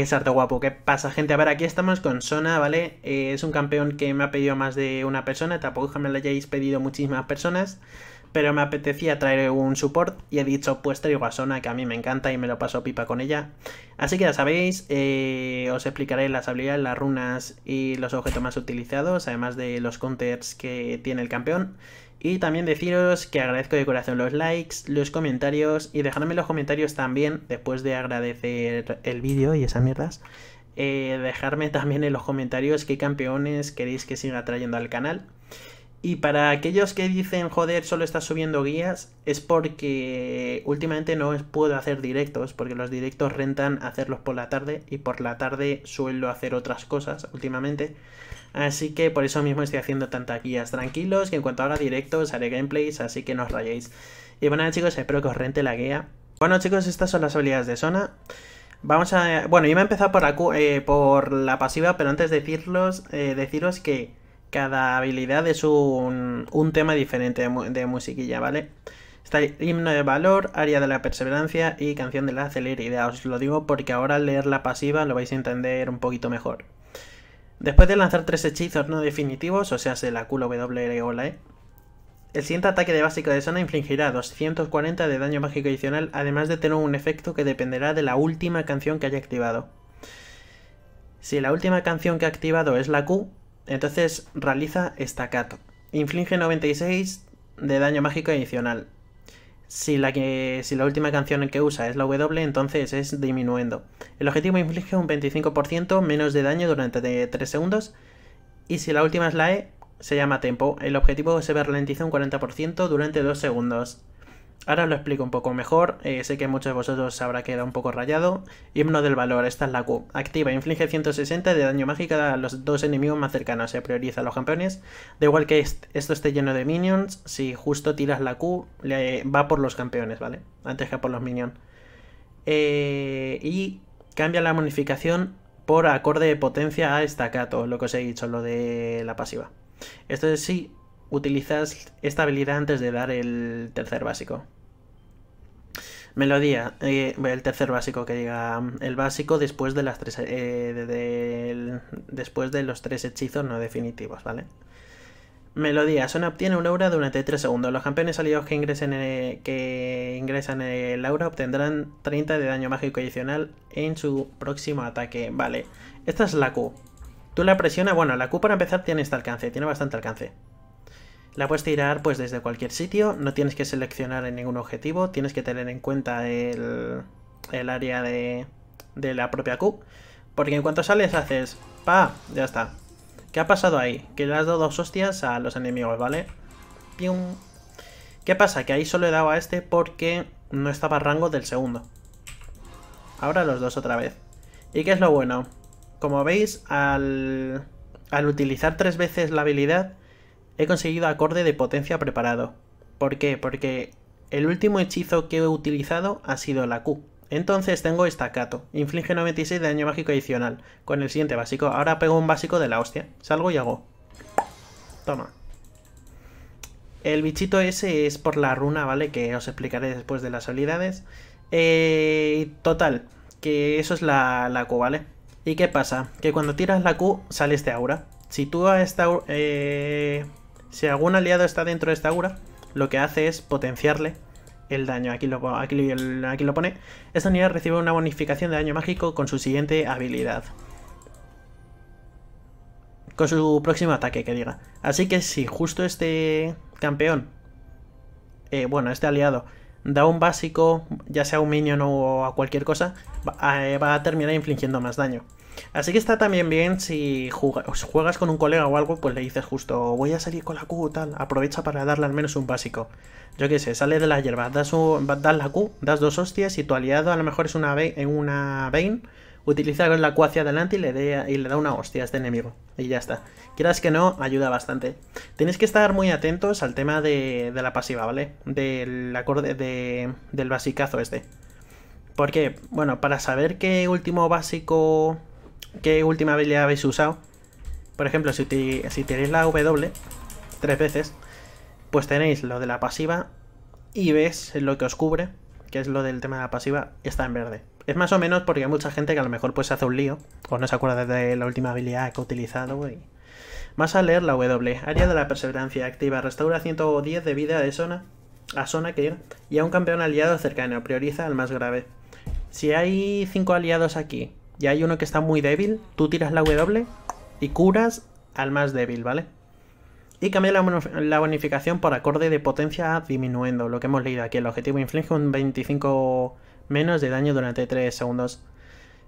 Es harto guapo. ¿Qué pasa, gente? A ver, aquí estamos con Sona, ¿vale? Eh, es un campeón que me ha pedido más de una persona. Tampoco me lo hayáis pedido muchísimas personas. Pero me apetecía traer un support y he dicho, pues traigo a Sona, que a mí me encanta y me lo paso pipa con ella. Así que ya sabéis, eh, os explicaré las habilidades, las runas y los objetos más utilizados, además de los counters que tiene el campeón. Y también deciros que agradezco de corazón los likes, los comentarios y dejadme los comentarios también, después de agradecer el vídeo y esas mierdas, eh, dejarme también en los comentarios qué campeones queréis que siga trayendo al canal. Y para aquellos que dicen, joder, solo estás subiendo guías, es porque últimamente no puedo hacer directos, porque los directos rentan hacerlos por la tarde y por la tarde suelo hacer otras cosas últimamente. Así que por eso mismo estoy haciendo tantas guías tranquilos. que en cuanto haga directos, haré gameplays, así que no os rayéis. Y bueno chicos, espero que os rente la guía. Bueno chicos, estas son las habilidades de Zona. Vamos a... Bueno, yo me he empezado por la, eh, por la pasiva, pero antes de eh, deciros que cada habilidad es un, tema diferente de, musiquilla, ¿vale? Está el himno de valor, área de la perseverancia y canción de la celeridad. Os lo digo porque ahora al leer la pasiva lo vais a entender un poquito mejor. Después de lanzar tres hechizos no definitivos, o sea, se la Q, W o la E, el siguiente ataque de básico de zona infligirá 240 de daño mágico adicional, además de tener un efecto que dependerá de la última canción que haya activado. Si la última canción que ha activado es la Q, entonces realiza estacato. Inflige 96 de daño mágico adicional, si la, si la última canción que usa es la W, entonces es disminuyendo. El objetivo inflige un 25% menos de daño durante 3 segundos. Y si la última es la E, se llama tempo. El objetivo se ve ralentizado un 40% durante 2 segundos. Ahora lo explico un poco mejor, eh, sé que muchos de vosotros sabrá que era un poco rayado. Himno del valor, esta es la Q. Activa, inflige 160 de daño mágico a los dos enemigos más cercanos, se prioriza a los campeones. De igual que esto esté lleno de minions, si justo tiras la Q, va por los campeones, ¿vale? Antes que por los minions. Eh, y cambia la modificación por acorde de potencia a estacato, lo que os he dicho, lo de la pasiva. Esto es sí, utilizas esta habilidad antes de dar el tercer básico. Melodía, eh, el tercer básico que llega. el básico después de las tres, eh, después de los tres hechizos no definitivos, ¿vale? Melodía, Sona obtiene un aura durante 3 segundos. Los campeones aliados que ingresen eh, que ingresan el aura obtendrán 30 de daño mágico adicional en su próximo ataque. Vale, esta es la Q. Tú la presionas, bueno, la Q para empezar tiene este alcance, tiene bastante alcance. La puedes tirar pues desde cualquier sitio, no tienes que seleccionar en ningún objetivo, tienes que tener en cuenta el, el área de, la propia Q. Porque en cuanto sales haces ¡pa! Ya está. ¿Qué ha pasado ahí? Que le has dado dos hostias a los enemigos, ¿vale? ¡Pium! ¿Qué pasa? Que ahí solo he dado a este porque no estaba a rango del segundo. Ahora los dos otra vez. ¿Y qué es lo bueno? Como veis, al, al utilizar tres veces la habilidad, he conseguido acorde de potencia preparado. ¿Por qué? Porque el último hechizo que he utilizado ha sido la Q. Entonces tengo estacato, inflige 96 de daño mágico adicional, con el siguiente básico. Ahora pego un básico de la hostia, salgo y hago. Toma. El bichito ese es por la runa, ¿vale? Que os explicaré después de las habilidades. Eh, total, que eso es la, Q, ¿vale? ¿Y qué pasa? Que cuando tiras la Q sale este aura. Si tú a esta... Eh, si algún aliado está dentro de esta aura, lo que hace es potenciarle el daño. Aquí lo, aquí, lo pone. Esta unidad recibe una bonificación de daño mágico con su siguiente habilidad. Con su próximo ataque, que diga. Así que si justo este campeón, eh, bueno, este aliado, da un básico, ya sea un minion o a cualquier cosa, va eh, a terminar infligiendo más daño. Así que está también bien si juegas, con un colega o algo, pues le dices justo, voy a salir con la Q, tal, aprovecha para darle al menos un básico. Yo qué sé, sale de la hierba, das, un, das la Q, das dos hostias y tu aliado a lo mejor es una, en una Bane, utiliza la Q hacia adelante y le, y le da una hostia a este enemigo. Y ya está. Quieras que no, ayuda bastante. Tienes que estar muy atentos al tema de, la pasiva, ¿vale? Del acorde del basicazo este. Porque, bueno, para saber qué último básico qué última habilidad habéis usado. Por ejemplo, si, si tenéis la W tres veces, pues tenéis lo de la pasiva y ves lo que os cubre, que es lo del tema de la pasiva, está en verde. Es más o menos porque hay mucha gente que a lo mejor pues hace un lío o no se acuerda de la última habilidad que ha utilizado y... Vas a leer la W, área de la perseverancia activa, restaura 110 de vida de zona a zona que y a un campeón aliado cercano, prioriza al más grave. Si hay cinco aliados aquí ya hay uno que está muy débil, tú tiras la W y curas al más débil, ¿vale? Y cambia la, bonificación por acorde de potencia disminuyendo, lo que hemos leído aquí. El objetivo inflige un 25 menos de daño durante 3 segundos.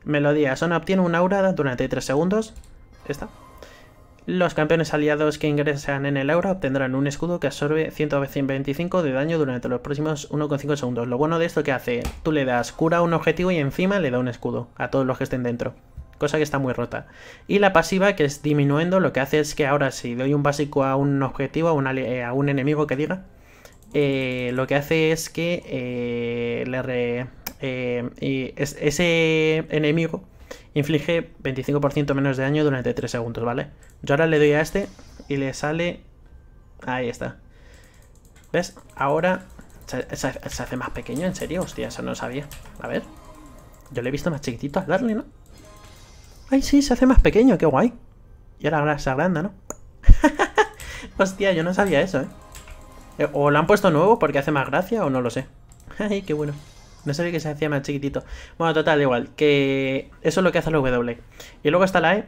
Melodía, Son obtiene un aura durante 3 segundos. Esta. Los campeones aliados que ingresan en el aura obtendrán un escudo que absorbe 125 de daño durante los próximos 1,5 segundos. Lo bueno de esto que hace, tú le das cura a un objetivo y encima le da un escudo a todos los que estén dentro. Cosa que está muy rota. Y la pasiva, que es disminuyendo, lo que hace es que ahora si doy un básico a un objetivo, a un, eh, a un enemigo que diga, eh, lo que hace es que eh, le y ese enemigo inflige 25% menos de daño durante 3 segundos, ¿vale? Yo ahora le doy a este y le sale... Ahí está. ¿Ves? Ahora se, hace más pequeño, ¿en serio? Hostia, eso no sabía. A ver. Yo le he visto más chiquitito al darle, ¿no? ¡Ay, sí! Se hace más pequeño, qué guay. Y ahora, ahora se agranda, ¿no? Hostia, yo no sabía eso, ¿eh? ¿eh? O lo han puesto nuevo porque hace más gracia o no lo sé. ¡Ay, qué bueno! No sabía que se hacía más chiquitito. Bueno, total, igual. Que eso es lo que hace el W. Y luego está la E.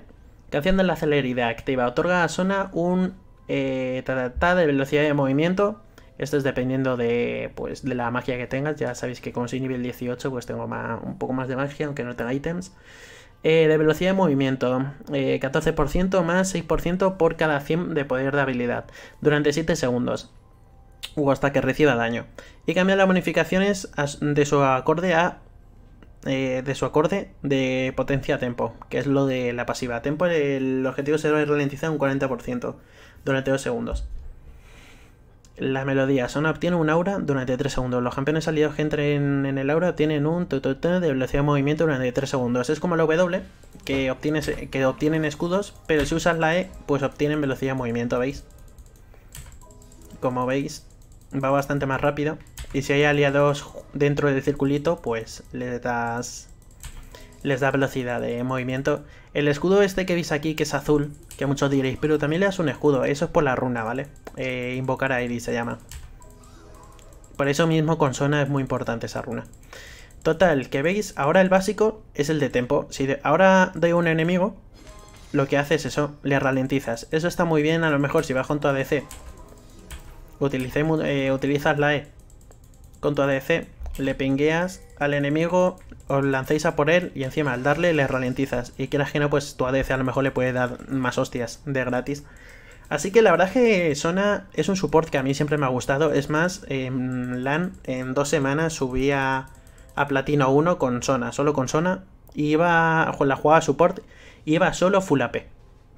Canción de la aceleridad activa. Otorga a zona un eh, de velocidad de movimiento. Esto es dependiendo de, pues, de la magia que tengas. Ya sabéis que como soy nivel 18, pues tengo más, un poco más de magia, aunque no tenga ítems. Eh, de velocidad de movimiento, 14% eh, más 6% por cada 100 de poder de habilidad, durante 7 segundos o hasta que reciba daño. Y cambia las bonificaciones de su acorde a eh, de su acorde de potencia a tempo, que es lo de la pasiva. Tempo, el objetivo se ralentizar un 40% durante 2 segundos. las melodías son obtiene un aura durante 3 segundos. Los campeones aliados que entren en el aura tienen un de velocidad de movimiento durante 3 segundos. Es como la W, que, obtienes, que obtienen escudos, pero si usas la E, pues obtienen velocidad de movimiento, ¿veis? Como veis, va bastante más rápido. Y si hay aliados dentro del circulito, pues les das les da velocidad de movimiento. El escudo este que veis aquí, que es azul, que muchos diréis, pero también le das un escudo. Eso es por la runa, ¿vale? Eh, invocar a Iris se llama. Por eso mismo con zona es muy importante esa runa. Total, que veis, ahora el básico es el de tempo. Si ahora doy un enemigo, lo que hace es eso, le ralentizas. Eso está muy bien, a lo mejor si vas junto a DC Utilicemos, eh, utilizas la E con tu ADC, le pingueas al enemigo, os lancéis a por él y encima al darle le ralentizas. Y quieras que no, pues tu ADC a lo mejor le puede dar más hostias de gratis. Así que la verdad es que Sona es un support que a mí siempre me ha gustado. Es más, en LAN en dos semanas subía a, Platino 1 con Sona, solo con Sona. Y iba, la jugaba support, y iba solo full AP.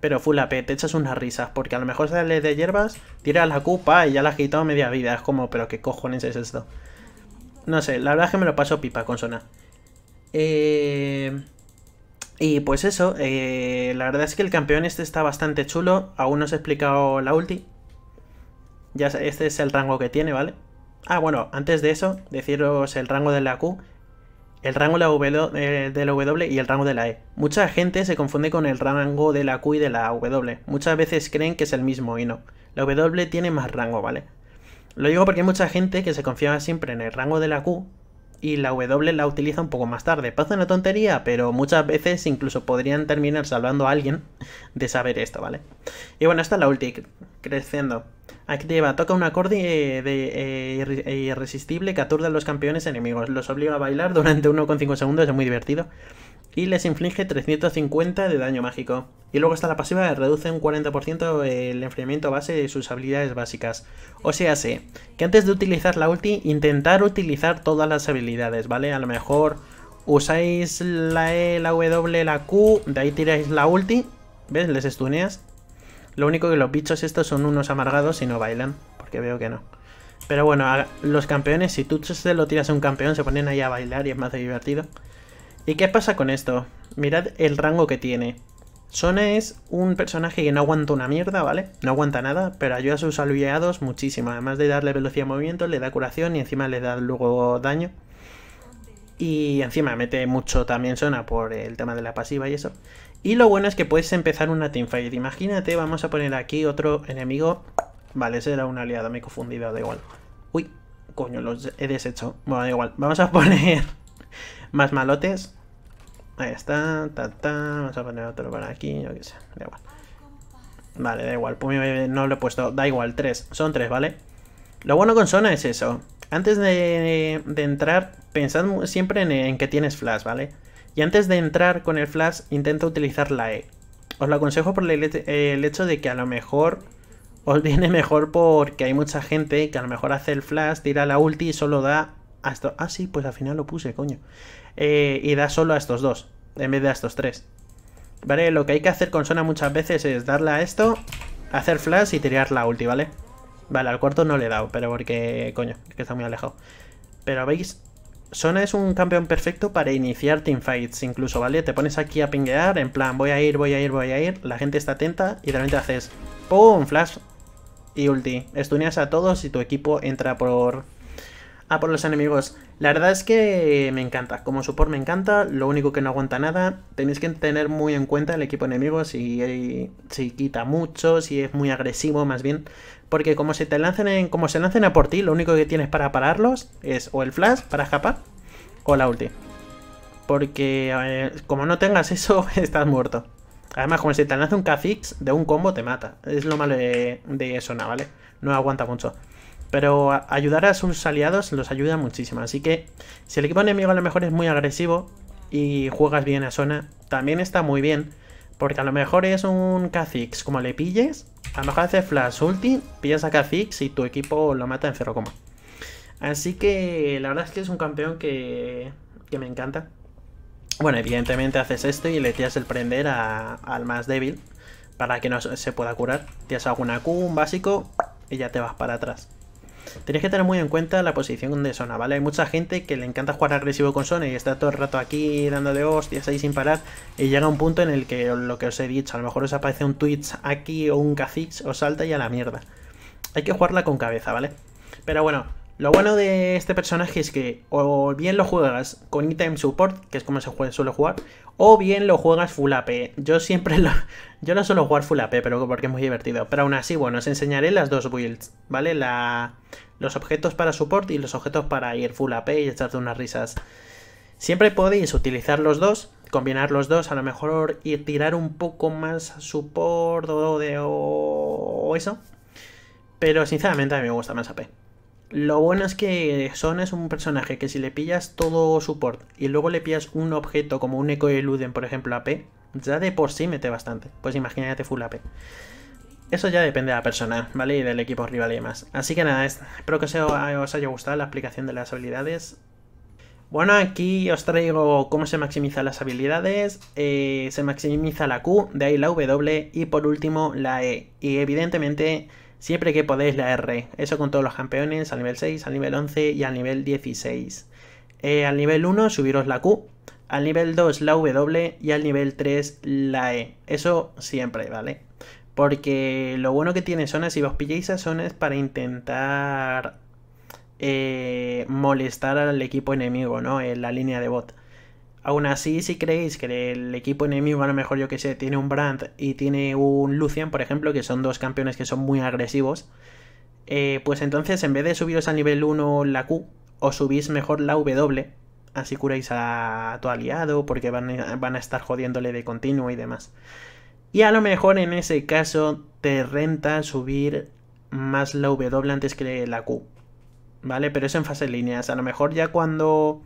Pero full AP, te echas unas risas, porque a lo mejor sale de hierbas, tira la cupa y ya la has quitado media vida. Es como, pero qué cojones es esto. No sé, la verdad es que me lo paso pipa con Sona. Eh, y pues eso, eh, la verdad es que el campeón este está bastante chulo. Aún no os he explicado la ulti. Ya este es el rango que tiene, ¿vale? Ah, bueno, antes de eso, deciros el rango de la Q el rango eh, de la, w, y el rango de la E. Mucha gente se confunde con el rango de la Q y de la W. Muchas veces creen que es el mismo y no. La W tiene más rango, ¿vale? Lo digo porque hay mucha gente que se confiaba siempre en el rango de la Q y la W la utiliza un poco más tarde. Pasa una tontería, pero muchas veces incluso podrían terminar salvando a alguien de saber esto, ¿vale? Y bueno, esta es la ulti creciendo. Activa, toca un acorde eh, de, eh, eh, irresistible que aturda a los campeones enemigos. Los obliga a bailar durante 1,5 segundos, es muy divertido. Y les inflige 350 de daño mágico. Y luego está la pasiva, reduce un 40% el enfriamiento base de sus habilidades básicas. O sea, sé que antes de utilizar la ulti, intentar utilizar todas las habilidades, ¿vale? A lo mejor usáis la E, la W, la Q, de ahí tiráis la ulti, ¿ves? Les estuneas lo único que los bichos estos son unos amargados y no bailan, porque veo que no. Pero bueno, los campeones, si tú se lo tiras a un campeón, se ponen ahí a bailar y es más divertido. ¿Y qué pasa con esto? Mirad el rango que tiene. Sona es un personaje que no aguanta una mierda, ¿vale? No aguanta nada, pero ayuda a sus aliados muchísimo. Además de darle velocidad de movimiento, le da curación y encima le da luego daño. Y encima mete mucho también Sona por el tema de la pasiva y eso. Y lo bueno es que puedes empezar una teamfight. Imagínate, vamos a poner aquí otro enemigo. Vale, ese era un aliado, me he confundido, da igual. Uy, coño, los he deshecho. Bueno, da igual. Vamos a poner más malotes. Ahí está, ta, ta. Vamos a poner otro para aquí, no qué sé, da igual. Vale, da igual, pues no lo he puesto, da igual, tres, son tres, ¿vale? Lo bueno con zona es eso. Antes de, entrar, pensad siempre en, que tienes flash, ¿vale? vale y antes de entrar con el flash, intenta utilizar la E. Os lo aconsejo por el, hecho de que a lo mejor os viene mejor porque hay mucha gente que a lo mejor hace el flash, tira la ulti y solo da a estos... Ah, sí, pues al final lo puse, coño. Eh, y da solo a estos dos, en vez de a estos tres. ¿Vale? Lo que hay que hacer con Sona muchas veces es darle a esto, hacer flash y tirar la ulti, ¿vale? Vale, al cuarto no le he dado, pero porque, coño, que está muy alejado. Pero veis, Sona es un campeón perfecto para iniciar teamfights, incluso, ¿vale? Te pones aquí a pinguear, en plan, voy a ir, voy a ir, voy a ir, la gente está atenta y de repente haces ¡Pum! Flash y ulti. Estuneas a todos y tu equipo entra por... a por los enemigos. La verdad es que me encanta, como support me encanta, lo único que no aguanta nada, tenéis que tener muy en cuenta el equipo enemigo, si, si quita mucho, si es muy agresivo más bien, porque como se te lancen en, como se lancen a por ti, lo único que tienes para pararlos es o el flash para escapar o la ulti. Porque como no tengas eso, estás muerto. Además, como se te lanza un Kha'Zix, de un combo te mata. Es lo malo de, Sona, ¿vale? No aguanta mucho. Pero ayudar a sus aliados los ayuda muchísimo. Así que si el equipo enemigo a lo mejor es muy agresivo y juegas bien a Sona, también está muy bien porque a lo mejor es un Kha'Zix, como le pilles, a lo mejor hace flash ulti, pillas a Kha'Zix y tu equipo lo mata en 0, Así que la verdad es que es un campeón que, que me encanta. Bueno, evidentemente haces esto y le tiras el prender al más débil para que no se pueda curar. Tiras alguna Q, un básico y ya te vas para atrás tenéis que tener muy en cuenta la posición de zona, ¿vale? Hay mucha gente que le encanta jugar agresivo con zona y está todo el rato aquí dándole hostias ahí sin parar y llega un punto en el que lo que os he dicho, a lo mejor os aparece un Twitch aquí o un Kha'Zix, os salta y a la mierda. Hay que jugarla con cabeza, ¿vale? Pero bueno, lo bueno de este personaje es que o bien lo juegas con item support, que es como se suele jugar, o bien lo juegas full AP. Yo siempre lo, yo no suelo jugar full AP, pero porque es muy divertido. Pero aún así, bueno, os enseñaré las dos builds, ¿vale? los objetos para support y los objetos para ir full AP y echarte unas risas. Siempre podéis utilizar los dos, combinar los dos, a lo mejor ir tirar un poco más support o eso. Pero sinceramente a mí me gusta más AP. Lo bueno es que Son es un personaje que si le pillas todo support y luego le pillas un objeto como un Eco Eluden, por ejemplo, AP, ya de por sí mete bastante. Pues imagínate full AP. Eso ya depende de la persona, ¿vale? Y del equipo rival y demás. Así que nada, espero que os haya gustado la explicación de las habilidades. Bueno, aquí os traigo cómo se maximizan las habilidades, eh, se maximiza la Q, de ahí la W y por último la E. Y evidentemente Siempre que podéis la R. Eso con todos los campeones, al nivel 6, al nivel 11 y al nivel 16. Eh, al nivel 1 subiros la Q, al nivel 2 la W y al nivel 3 la E. Eso siempre, ¿vale? Porque lo bueno que tiene zonas, si os pilláis a zonas para intentar eh, molestar al equipo enemigo, ¿no? En la línea de bot. Aún así, si creéis que el equipo enemigo, a lo mejor yo que sé, tiene un Brand y tiene un Lucian, por ejemplo, que son dos campeones que son muy agresivos, eh, pues entonces en vez de subiros a nivel 1 la Q, os subís mejor la W, así curáis a tu aliado porque van a, estar jodiéndole de continuo y demás. Y a lo mejor en ese caso te renta subir más la W antes que la Q. ¿Vale? Pero eso en fase líneas. A lo mejor ya cuando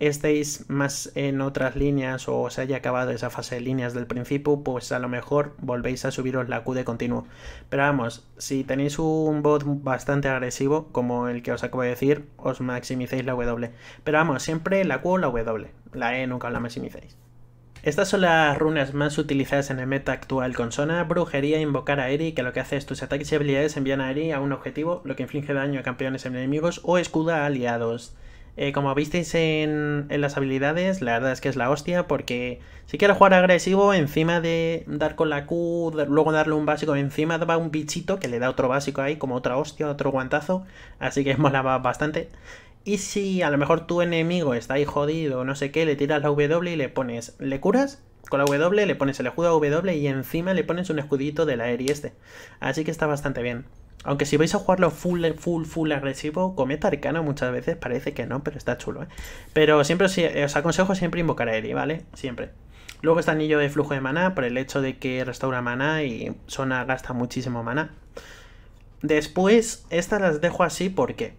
estéis más en otras líneas o se haya acabado esa fase de líneas del principio, pues a lo mejor volvéis a subiros la Q de continuo. Pero vamos, si tenéis un bot bastante agresivo, como el que os acabo de decir, os maximicéis la W. Pero vamos, siempre la Q o la W. La E nunca la maximicéis. Estas son las runas más utilizadas en el meta actual con Sona, Brujería, Invocar a Eri, que lo que hace es tus ataques y habilidades envían a Eri a un objetivo, lo que inflige daño a campeones enemigos o escuda a aliados. Eh, como visteis en, las habilidades, la verdad es que es la hostia, porque si quieres jugar agresivo, encima de dar con la Q, luego darle un básico encima, va un bichito que le da otro básico ahí, como otra hostia, otro guantazo, así que mola bastante. Y si a lo mejor tu enemigo está ahí jodido no sé qué, le tiras la W y le pones, le curas con la W, le pones el escudo a W y encima le pones un escudito del y este. Así que está bastante bien. Aunque si vais a jugarlo full, full, full agresivo, cometa arcano muchas veces, parece que no, pero está chulo, ¿eh? Pero siempre os aconsejo siempre invocar a Eri, ¿vale? Siempre. Luego está anillo de flujo de maná, por el hecho de que restaura maná y Sona gasta muchísimo maná. Después, estas las dejo así, ¿por qué?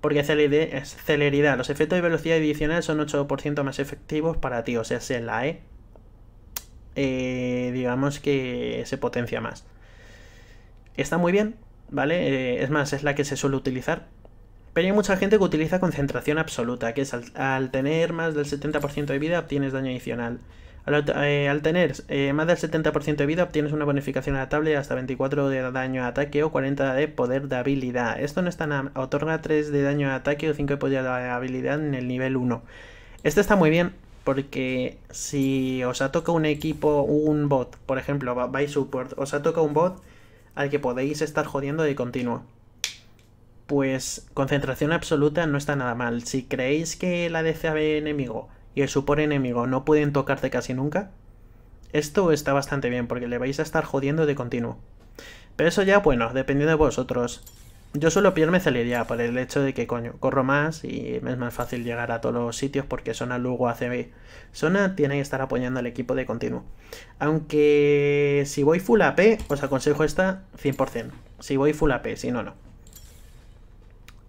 Porque celeridad, los efectos de velocidad adicional son 8% más efectivos para ti, o sea, si la E, digamos que se potencia más. Está muy bien, ¿vale? Eh, es más, es la que se suele utilizar. Pero hay mucha gente que utiliza concentración absoluta, que es al, tener más del 70% de vida obtienes daño adicional. Al, eh, tener eh, más del 70% de vida obtienes una bonificación a la tabla hasta 24 de daño de ataque o 40 de poder de habilidad. Esto no está nada, otorga 3 de daño de ataque o 5 de poder de habilidad en el nivel 1. Esto está muy bien porque si os ha tocado un equipo, un bot, por ejemplo, By support, os ha tocado un bot al que podéis estar jodiendo de continuo. Pues concentración absoluta no está nada mal. Si creéis que el ADCAB enemigo y el supor enemigo no pueden tocarte casi nunca, esto está bastante bien porque le vais a estar jodiendo de continuo. Pero eso ya, bueno, depende de vosotros. Yo suelo me saliría por el hecho de que, corro más y es más fácil llegar a todos los sitios porque Sona Lugo B. Sona tiene que estar apoyando al equipo de continuo. Aunque si voy full AP, os aconsejo esta 100%. Si voy full AP, si no, no.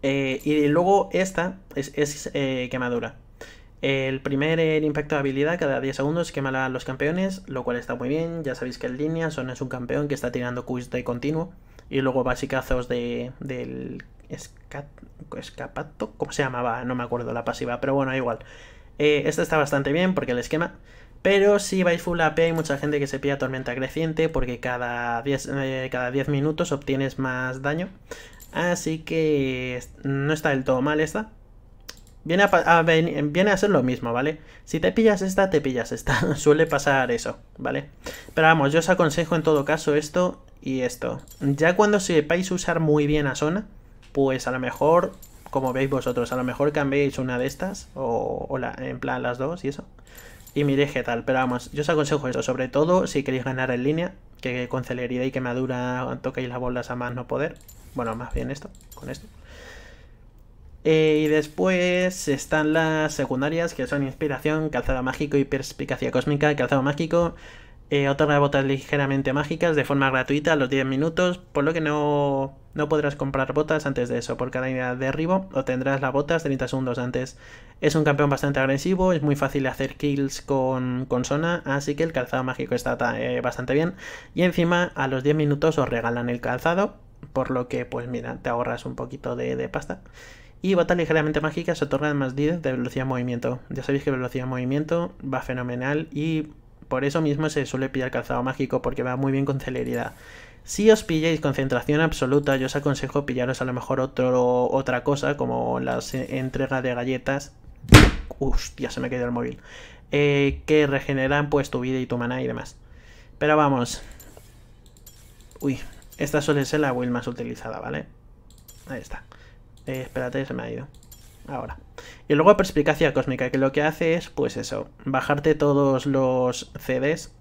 Eh, y luego esta es, es eh, quemadura. El primer el impacto de habilidad cada 10 segundos quema a los campeones, lo cual está muy bien. Ya sabéis que en línea Sona es un campeón que está tirando quiz de continuo y luego basicazos de, del escapato, ¿cómo se llamaba? No me acuerdo la pasiva, pero bueno, igual. Eh, esta está bastante bien porque el esquema... Pero si vais full AP hay mucha gente que se pilla tormenta creciente porque cada 10, eh, cada minutos obtienes más daño. Así que no está del todo mal esta. Viene a, viene a ser lo mismo, ¿vale? Si te pillas esta, te pillas esta. Suele pasar eso, ¿vale? Pero vamos, yo os aconsejo en todo caso esto y esto. Ya cuando sepáis usar muy bien a zona pues a lo mejor, como veis vosotros, a lo mejor cambiéis una de estas, o, la, en plan las dos y eso, y miréis qué tal. Pero vamos, yo os aconsejo eso, sobre todo si queréis ganar en línea, que con celeridad y quemadura toquéis las bolas a más no poder. Bueno, más bien esto, con esto. Eh, y después están las secundarias, que son inspiración, calzado mágico y perspicacia cósmica, calzado mágico. Eh, otorga botas ligeramente mágicas de forma gratuita a los 10 minutos, por lo que no, podrás comprar botas antes de eso. Por cada idea de derribo obtendrás las botas 30 segundos antes. Es un campeón bastante agresivo, es muy fácil hacer kills con, con zona, así que el calzado mágico está eh, bastante bien. Y encima a los 10 minutos os regalan el calzado, por lo que pues mira, te ahorras un poquito de, de pasta. Y botas ligeramente mágicas otorgan más 10 de velocidad de movimiento. Ya sabéis que velocidad de movimiento va fenomenal y por eso mismo se suele pillar calzado mágico porque va muy bien con celeridad. Si os pilláis concentración absoluta, yo os aconsejo pillaros a lo mejor otra cosa, como las eh, entregas de galletas. ya se me ha caído el móvil. Eh, que regeneran pues tu vida y tu maná y demás. Pero vamos. Uy, esta suele ser la build más utilizada, ¿vale? Ahí está. Eh, espérate, se me ha ido ahora. Y luego Perspicacia Cósmica, que lo que hace es, pues eso, bajarte todos los CDs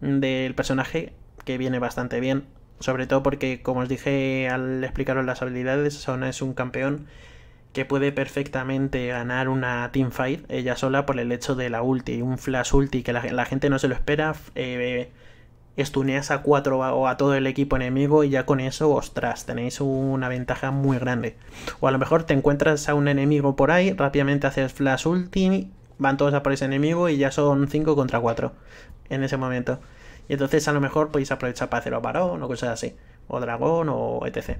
del personaje, que viene bastante bien. Sobre todo porque, como os dije al explicaros las habilidades, Sona es un campeón que puede perfectamente ganar una teamfight ella sola por el hecho de la ulti, un flash ulti que la, gente no se lo espera. Eh, estuneas a cuatro o a todo el equipo enemigo y ya con eso, ostras, tenéis una ventaja muy grande. O a lo mejor te encuentras a un enemigo por ahí, rápidamente haces flash ulti, van todos a por ese enemigo y ya son 5 contra 4 en ese momento. Y entonces a lo mejor podéis aprovechar para hacer a varón o cosas así, o dragón o etc.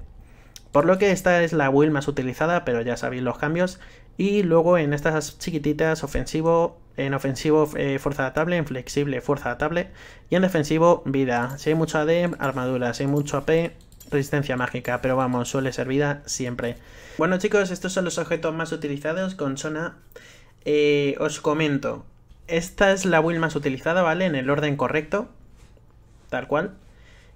Por lo que esta es la build más utilizada, pero ya sabéis los cambios. Y luego en estas chiquititas, ofensivo, en ofensivo eh, fuerza adaptable, en flexible fuerza adaptable y en defensivo vida. Si hay mucho AD, armadura, si hay mucho AP, resistencia mágica, pero vamos, suele ser vida siempre. Bueno chicos, estos son los objetos más utilizados con zona. Eh, os comento, esta es la build más utilizada, ¿vale? En el orden correcto, tal cual.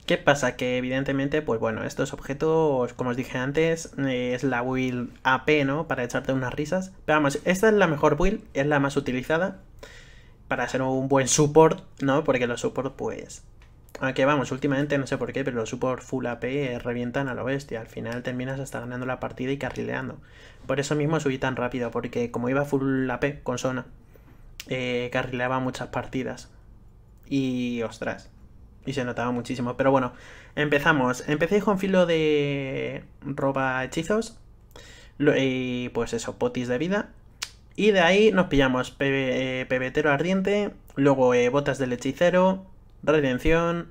¿Qué pasa? Que evidentemente, pues bueno, estos objetos, como os dije antes, es la Will AP, ¿no? Para echarte unas risas. Pero vamos, esta es la mejor build, es la más utilizada para ser un buen support, ¿no? Porque los support, pues... Aunque vamos, últimamente no sé por qué, pero los support full AP revientan a lo bestia. Al final terminas hasta ganando la partida y carrileando. Por eso mismo subí tan rápido, porque como iba full AP con zona, eh, carrileaba muchas partidas. Y ostras, y se notaba muchísimo. Pero bueno, empezamos. Empecé con filo de roba hechizos. Y pues eso, potis de vida. Y de ahí nos pillamos eh, pebetero ardiente. Luego eh, botas del hechicero. Redención.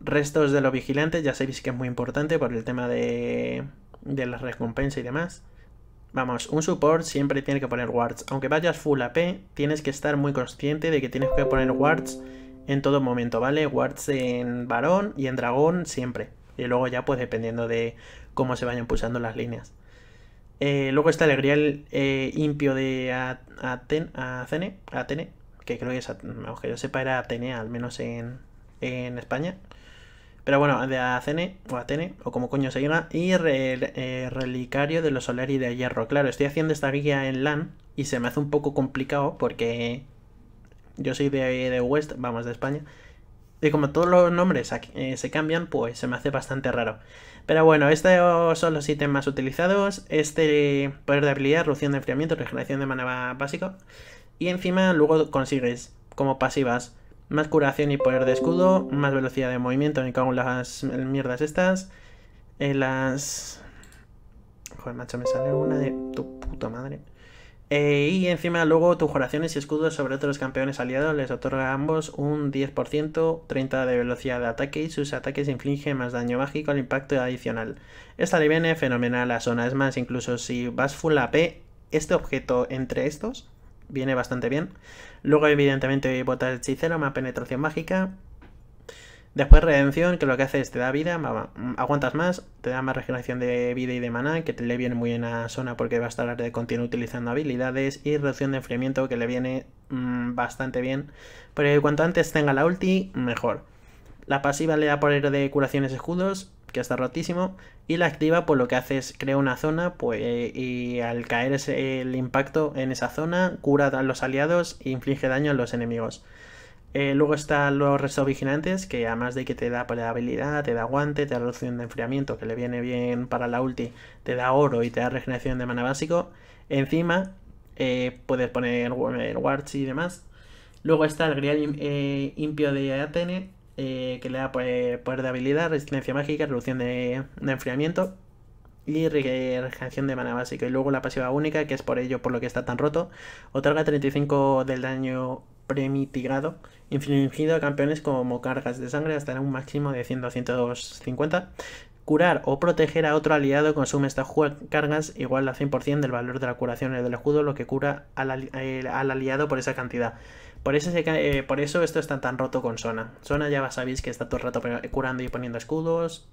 Restos de los vigilantes. Ya sabéis que es muy importante por el tema de, de recompensa recompensa y demás. Vamos, un support siempre tiene que poner wards. Aunque vayas full AP, tienes que estar muy consciente de que tienes que poner wards en todo momento, ¿vale? Wards en varón y en dragón siempre. Y luego ya pues dependiendo de cómo se vayan pulsando las líneas. Eh, luego está el eh, impio de Atene, que creo que es, aunque yo sepa, era Atenea, al menos en, en España. Pero bueno, de Atene, o Atene, o como coño se llama, y eh, Relicario de los Solari de Hierro. Claro, estoy haciendo esta guía en LAN y se me hace un poco complicado porque yo soy de, de West, vamos, de España. Y como todos los nombres se eh, cambian, pues se me hace bastante raro. Pero bueno, estos son los ítems más utilizados. Este poder de habilidad, reducción de enfriamiento, regeneración de mana básico. Y encima luego consigues, como pasivas, más curación y poder de escudo, más velocidad de movimiento, ni con las mierdas estas. Eh, las... Joder, macho, me sale una de tu puta madre. Eh, y encima luego tus juraciones y escudos sobre otros campeones aliados les otorga a ambos un 10%, 30% de velocidad de ataque y sus ataques infligen más daño mágico al impacto adicional. Esta le viene fenomenal a zona, es más, incluso si vas full AP, este objeto entre estos viene bastante bien. Luego evidentemente botas hechicero, más penetración mágica, Después redención, que lo que hace es te da vida, mm, aguantas más, te da más regeneración de vida y de maná, que te le viene muy bien a zona porque va a estar de continuo utilizando habilidades y reducción de enfriamiento que le viene mm, bastante bien. Pero cuanto antes tenga la ulti, mejor. La pasiva le da poder de curaciones escudos, que está rotísimo, y la activa pues lo que hace es crea una zona pues, y al caer el impacto en esa zona cura a los aliados e inflige daño a los enemigos. Eh, luego están los vigilantes, que además de que te da pues, habilidad, te da aguante, te da reducción de enfriamiento, que le viene bien para la ulti, te da oro y te da regeneración de mana básico. Encima, eh, puedes poner el warts y demás. Luego está el grial eh, impio de Atene, que le da pues, poder de habilidad, resistencia mágica, reducción de, enfriamiento y regeneración de mana básico. Y luego la pasiva única, que es por ello por lo que está tan roto, otorga 35 del daño premitigado infligido a campeones como cargas de sangre hasta un máximo de 100 a 150. Curar o proteger a otro aliado consume estas cargas igual al 100% del valor de la curación del escudo, lo que cura al, eh, aliado por esa cantidad. Por eso, eh, por eso esto está tan roto con Sona. Sona ya sabéis que está todo el rato curando y poniendo escudos,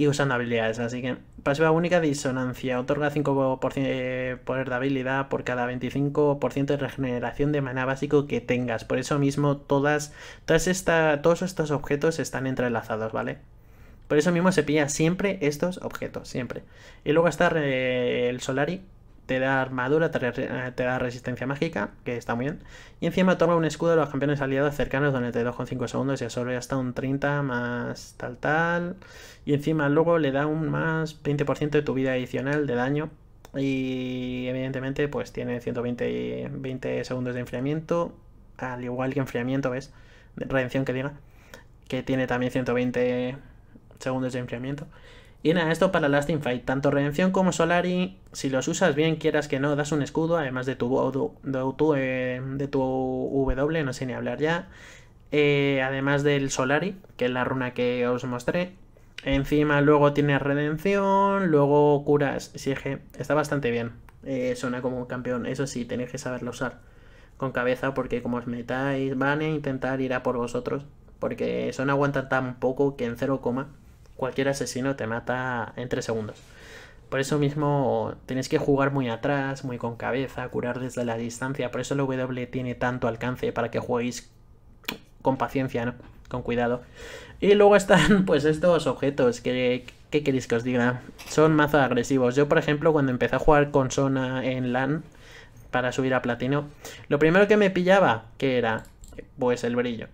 y usando habilidades. Así que pasiva única disonancia. Otorga 5% eh, poder de habilidad por cada 25% de regeneración de mana básico que tengas. Por eso mismo todas, todas esta, todos estos objetos están entrelazados, ¿vale? Por eso mismo se pilla siempre estos objetos, siempre. Y luego está eh, el Solari, te da armadura, eh, te, da resistencia mágica, que está muy bien. Y encima toma un escudo a los campeones aliados cercanos donde con 2,5 segundos y absorbe hasta un 30 más tal tal. Y encima luego le da un más 20% de tu vida adicional de daño. Y evidentemente pues tiene 120 20 segundos de enfriamiento, al igual que enfriamiento, ¿ves? Redención que diga, que tiene también 120 segundos de enfriamiento. Y nada, esto para Lasting Fight, tanto Redención como Solari, si los usas bien, quieras que no, das un escudo, además de tu, de eh, de tu W, no sé ni hablar ya. Eh, además del Solari, que es la runa que os mostré. Encima luego tienes Redención, luego curas, si está bastante bien. Eh, suena como un campeón, eso sí, tenéis que saberlo usar con cabeza porque como os metáis van a intentar ir a por vosotros porque son aguanta tan poco que en 0, cualquier asesino te mata en 3 segundos. Por eso mismo tenéis que jugar muy atrás, muy con cabeza, curar desde la distancia. Por eso el W tiene tanto alcance para que jueguéis con paciencia, con cuidado. Y luego están pues estos objetos que, ¿qué queréis que os diga? Son mazo agresivos. Yo, por ejemplo, cuando empecé a jugar con Sona en LAN para subir a platino, lo primero que me pillaba, que era pues el brillo.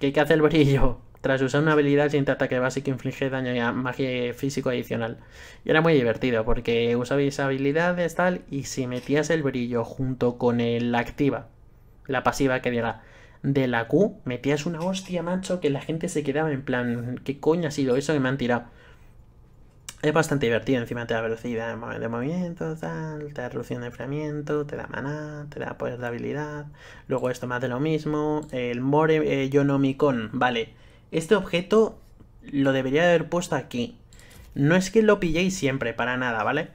¿Qué, que hace el brillo? tras usar una habilidad sin ataque básico inflige daño y magia físico adicional. Y era muy divertido porque usabais habilidades tal y si metías el brillo junto con el activa, la pasiva que diga, de la Q, metías una hostia, macho, que la gente se quedaba en plan, ¿qué coño ha sido eso que me han tirado? Es bastante divertido, encima te da velocidad de movimiento, tal, te da reducción de enfriamiento, te da maná, te da poder de habilidad. Luego esto más de lo mismo. El More eh, Yonomicon, vale. Este objeto lo debería haber puesto aquí. No es que lo pilléis siempre, para nada, ¿vale?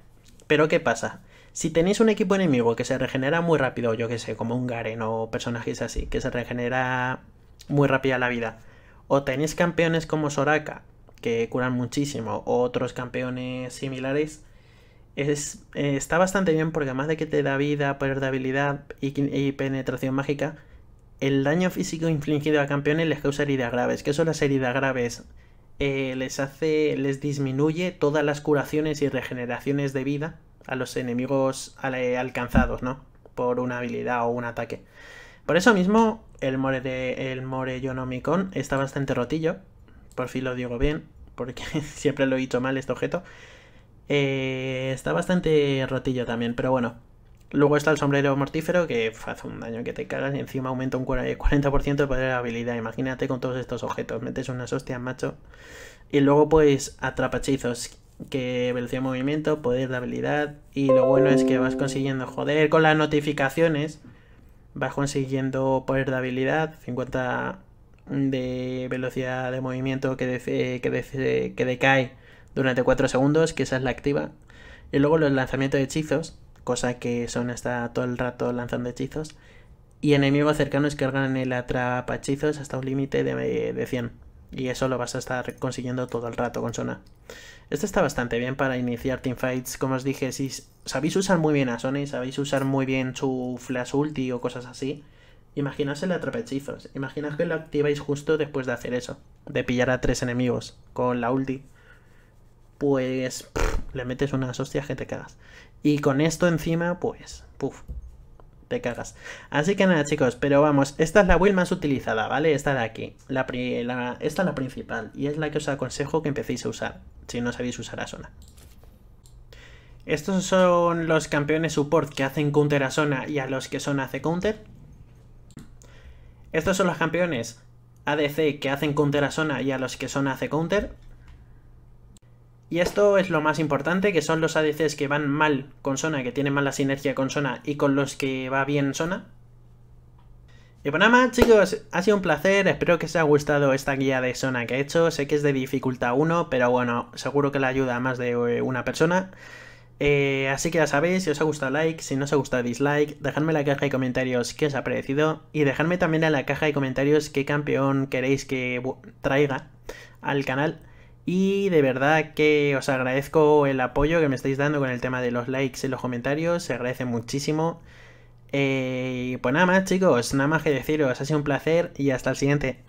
Pero ¿qué pasa? Si tenéis un equipo enemigo que se regenera muy rápido, yo que sé, como un Garen o personajes así, que se regenera muy rápida la vida, o tenéis campeones como Soraka, que curan muchísimo, o otros campeones similares, eh, está bastante bien porque además de que te da vida, poder de habilidad y penetración mágica, el daño físico infligido a campeones les causa heridas graves. ¿Qué son las heridas graves? Eh, les hace, les disminuye todas las curaciones y regeneraciones de vida a los enemigos alcanzados, ¿no? Por una habilidad o un ataque. Por eso mismo, el More de, el está bastante rotillo. Por fin lo digo bien, porque siempre lo he dicho mal este objeto. Eh, está bastante rotillo también, pero bueno. Luego está el sombrero mortífero que hace un daño que te cagas y encima aumenta un 40% de poder de habilidad. Imagínate con todos estos objetos, metes una hostias, macho. Y luego pues atrapachizos, que velocidad de movimiento, poder de habilidad. Y lo bueno es que vas consiguiendo, joder, con las notificaciones, vas consiguiendo poder de habilidad, 50 de velocidad de movimiento que, que, que decae durante 4 segundos, que esa es la activa. Y luego los lanzamientos de hechizos, cosa que Son está todo el rato lanzando hechizos. Y enemigos cercanos que cargan el atrapa hechizos hasta un límite de, 100. Y eso lo vas a estar consiguiendo todo el rato con Sona. Esto está bastante bien para iniciar teamfights. Como os dije, si sabéis usar muy bien a Sona y sabéis usar muy bien su flash ulti o cosas así, imaginaos el hechizos. Imaginaos que lo activáis justo después de hacer eso, de pillar a tres enemigos con la ulti. Pues le metes unas hostias que te cagas. Y con esto encima, pues, puf, te cagas. Así que nada, chicos, pero vamos, esta es la build más utilizada, ¿vale? Esta de aquí, la, esta es la principal y es la que os aconsejo que empecéis a usar, si no sabéis usar a zona. Estos son los campeones support que hacen counter a zona y a los que son hace counter. Estos son los campeones ADC que hacen counter a zona y a los que son hace counter. Y esto es lo más importante, que son los ADCs que van mal con Sona, que tienen mala sinergia con Sona, y con los que va bien Sona. Y bueno, pues nada más chicos, ha sido un placer, espero que os haya gustado esta guía de Sona que he hecho, sé que es de dificultad 1, pero bueno, seguro que la ayuda a más de eh, una persona. Eh, así que ya sabéis, si os ha gustado like, si no os ha gustado dislike, dejadme en la caja de comentarios que os ha parecido y dejadme también en la caja de comentarios qué campeón queréis que traiga al canal. Y de verdad que os agradezco el apoyo que me estáis dando con el tema de los likes y los comentarios. Se agradece muchísimo. Eh, pues nada más, chicos. Nada más que deciros. Ha sido un placer y hasta el siguiente.